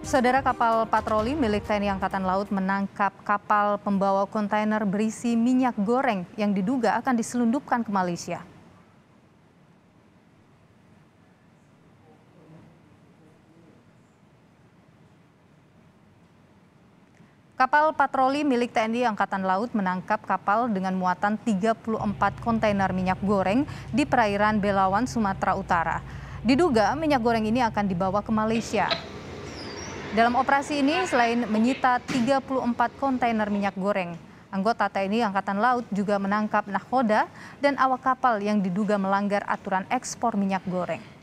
Saudara kapal patroli milik TNI Angkatan Laut menangkap kapal pembawa kontainer berisi minyak goreng yang diduga akan diselundupkan ke Malaysia. Kapal patroli milik TNI Angkatan Laut menangkap kapal dengan muatan 34 kontainer minyak goreng di perairan Belawan, Sumatera Utara. Diduga minyak goreng ini akan dibawa ke Malaysia. Dalam operasi ini, selain menyita 34 kontainer minyak goreng, anggota TNI Angkatan Laut juga menangkap nahkoda dan awak kapal yang diduga melanggar aturan ekspor minyak goreng.